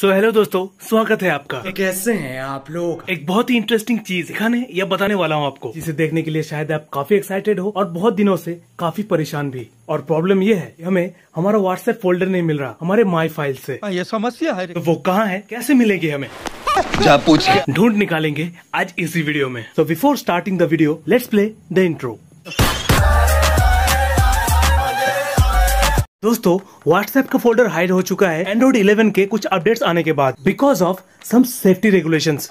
सो so, hello दोस्तों स्वागत है आपका कैसे हैं आप लोग एक बहुत ही इंटरेस्टिंग चीज दिखाने या बताने वाला हूँ आपको जिसे देखने के लिए शायद आप काफी एक्साइटेड हो और बहुत दिनों से काफी परेशान भी और प्रॉब्लम ये है हमें हमारा व्हाट्सएप फोल्डर नहीं मिल रहा हमारे माई फाइल से हाँ, ये समस्या है तो वो कहाँ है कैसे मिलेगी हमें जा पूछ ढूंढ निकालेंगे आज इसी वीडियो में so before starting the video let's play the intro दोस्तों व्हाट्सएप का फोल्डर हाइड हो चुका है एंड्रॉइड 11 के कुछ अपडेट्स आने के बाद because of some safety regulations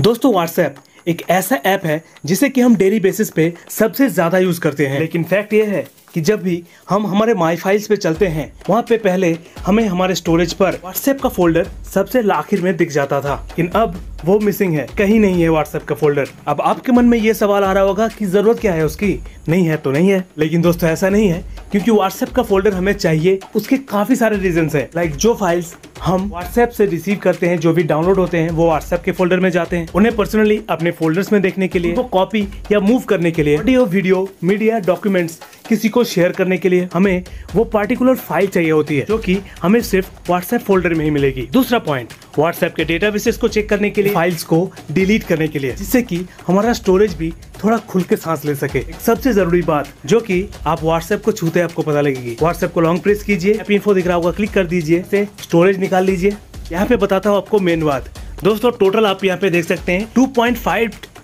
दोस्तों व्हाट्सएप एक ऐसा ऐप है जिसे कि हम डेली बेसिस पे सबसे ज्यादा यूज करते हैं लेकिन फैक्ट ये है कि जब भी हम हमारे माई फाइल्स पे चलते हैं वहाँ पे पहले हमें हमारे स्टोरेज पर व्हाट्सएप का फोल्डर सबसे आखिर में दिख जाता था लेकिन अब वो मिसिंग है कहीं नहीं है व्हाट्सएप का फोल्डर अब आपके मन में ये सवाल आ रहा होगा कि जरूरत क्या है उसकी नहीं है तो नहीं है लेकिन दोस्तों ऐसा नहीं है क्योंकि व्हाट्सएप का फोल्डर हमें चाहिए उसके काफी सारे रीजन है लाइक जो फाइल्स हम व्हाट्सएप से रिसीव करते हैं जो भी डाउनलोड होते हैं वो व्हाट्सएप के फोल्डर में जाते हैं उन्हें पर्सनली अपने फोल्डर्स में देखने के लिए वो कॉपी या मूव करने के लिए ऑडियो वीडियो मीडिया डॉक्यूमेंट्स किसी को शेयर करने के लिए हमें वो पार्टिकुलर फाइल चाहिए होती है जो कि हमें सिर्फ व्हाट्सएप फोल्डर में ही मिलेगी दूसरा पॉइंट व्हाट्सएप के डेटा को चेक करने के लिए फाइल्स को डिलीट करने के लिए जिससे कि हमारा स्टोरेज भी थोड़ा खुल के सांस ले सके सबसे जरूरी बात जो कि आप व्हाट्सएप को छूते आपको पता लगेगी व्हाट्सएप को लॉन्ग प्रेस कीजिए इन्फो दिख रहा होगा क्लिक कर दीजिए से स्टोरेज निकाल लीजिए यहाँ पे बताता हूँ आपको मेन बात दोस्तों टोटल आप यहाँ पे देख सकते हैं 2.5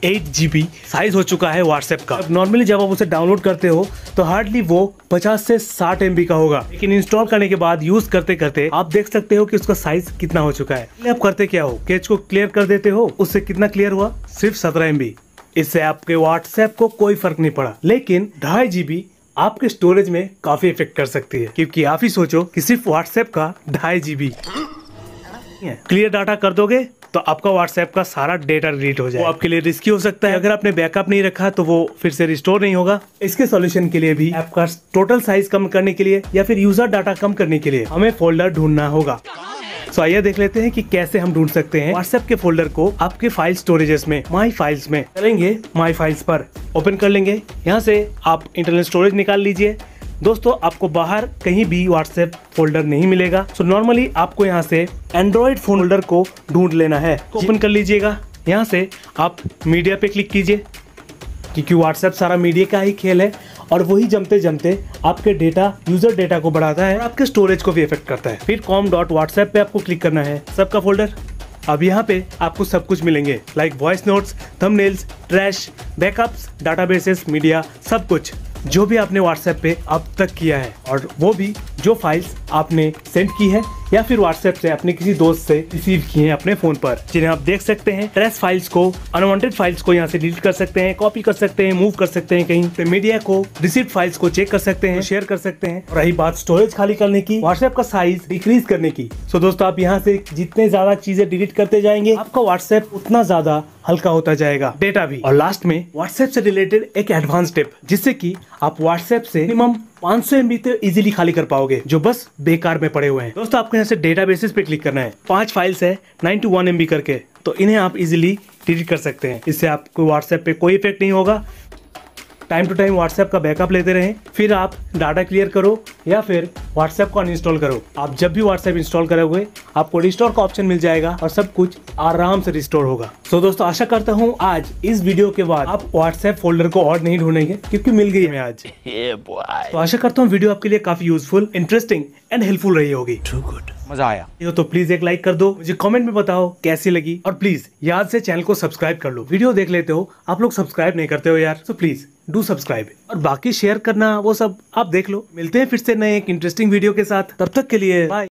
एट जी साइज हो चुका है व्हाट्सएप का अब नॉर्मली जब आप उसे डाउनलोड करते हो तो हार्डली वो 50 से 60 एम का होगा लेकिन इंस्टॉल करने के बाद यूज करते करते आप देख सकते हो कि उसका साइज कितना हो चुका है आप करते क्या हो कैच को क्लियर कर देते हो उससे कितना क्लियर हुआ सिर्फ सत्रह एम इससे आपके व्हाट्सएप को कोई फर्क नहीं पड़ा लेकिन ढाई जीबी आपके स्टोरेज में काफी इफेक्ट कर सकती है क्योंकि आप ही सोचो कि सिर्फ व्हाट्सएप का ढाई जीबी क्लियर डाटा कर दोगे तो आपका व्हाट्सएप का सारा डेटा डिलीट हो जाए आपके लिए रिस्की हो सकता है अगर आपने बैकअप नहीं रखा तो वो फिर से रिस्टोर नहीं होगा इसके सोल्यूशन के लिए भी आपका टोटल साइज कम करने के लिए या फिर यूजर डाटा कम करने के लिए हमें फोल्डर ढूंढना होगा तो आइए देख लेते हैं कि कैसे हम ढूंढ सकते हैं व्हाट्सएप के फोल्डर को आपके फाइल स्टोरेजेस में माई फाइल्स में करेंगे माई फाइल्स पर ओपन कर लेंगे यहाँ से आप इंटरनल स्टोरेज निकाल लीजिए दोस्तों आपको बाहर कहीं भी व्हाट्सएप फोल्डर नहीं मिलेगा सो so, नॉर्मली आपको यहाँ से एंड्रॉयड फोल्डर को ढूंढ लेना है ओपन कर लीजिएगा यहाँ से आप मीडिया पे क्लिक कीजिए क्योंकि व्हाट्सएप सारा मीडिया का ही खेल है और वही जमते जमते आपके डेटा यूजर डेटा को बढ़ाता है और आपके स्टोरेज को भी इफेक्ट करता है फिर कॉम डॉट व्हाट्सएप पे आपको क्लिक करना है सबका फोल्डर अब यहाँ पे आपको सब कुछ मिलेंगे like voice notes thumbnails trash backups databases media सब कुछ जो भी आपने व्हाट्सएप पे अब तक किया है और वो भी जो फाइल्स आपने सेंड की है या फिर व्हाट्सएप से अपने किसी दोस्त से रिसीव किए हैं अपने फोन पर जिन्हें आप देख सकते हैं ट्रेस फाइल्स को अनवांटेड फाइल्स को यहाँ से डिलीट कर सकते हैं कॉपी कर सकते हैं मूव कर सकते हैं कहीं पे मीडिया को रिसीव फाइल्स को चेक कर सकते हैं शेयर कर सकते हैं और रही बात स्टोरेज खाली करने की व्हाट्सएप का साइज डिक्रीज करने की सो दोस्तों आप यहाँ से जितने ज्यादा चीजें डिलीट करते जाएंगे आपका व्हाट्सएप उतना ज्यादा हल्का होता जाएगा डेटा भी और लास्ट में व्हाट्सएप से रिलेटेड एक एडवांस टिप जिससे कि आप व्हाट्सएप से मिनिमम पांच सौ एमबी तो इजिली खाली कर पाओगे जो बस बेकार में पड़े हुए हैं दोस्तों आपको यहाँ से डेटा बेसिस पे क्लिक करना है पांच फाइल्स है नाइन टू वन बी करके तो इन्हें आप इजिली डिलीट कर सकते हैं इससे आपको व्हाट्सएप पे कोई इफेक्ट नहीं होगा टाइम टू टाइम व्हाट्सएप का बैकअप लेते रहें फिर आप डाटा क्लियर करो या फिर व्हाट्सएप को अनइंस्टॉल करो आप जब भी व्हाट्सएप इंस्टॉल करोगे आपको रिस्टोर का ऑप्शन मिल जाएगा और सब कुछ आराम से रिस्टोर होगा सो so दोस्तों आशा करता हूँ आज इस वीडियो के बाद आप व्हाट्सएप फोल्डर को और नहीं ढूंढेंगे क्योंकि मिल गई है आज तो आशा करता हूँ वीडियो आपके लिए काफी यूजफुल इंटरेस्टिंग एंड हेल्पफुल रही होगी गुड मजा आया ये तो प्लीज तो एक लाइक कर दो मुझे कमेंट में बताओ कैसी लगी और प्लीज याद से चैनल को सब्सक्राइब कर लो वीडियो देख लेते हो आप लोग सब्सक्राइब नहीं करते हो यार तो प्लीज डू सब्सक्राइब और बाकी शेयर करना वो सब आप देख लो मिलते हैं फिर से नए एक इंटरेस्टिंग वीडियो के साथ तब तक के लिए बाय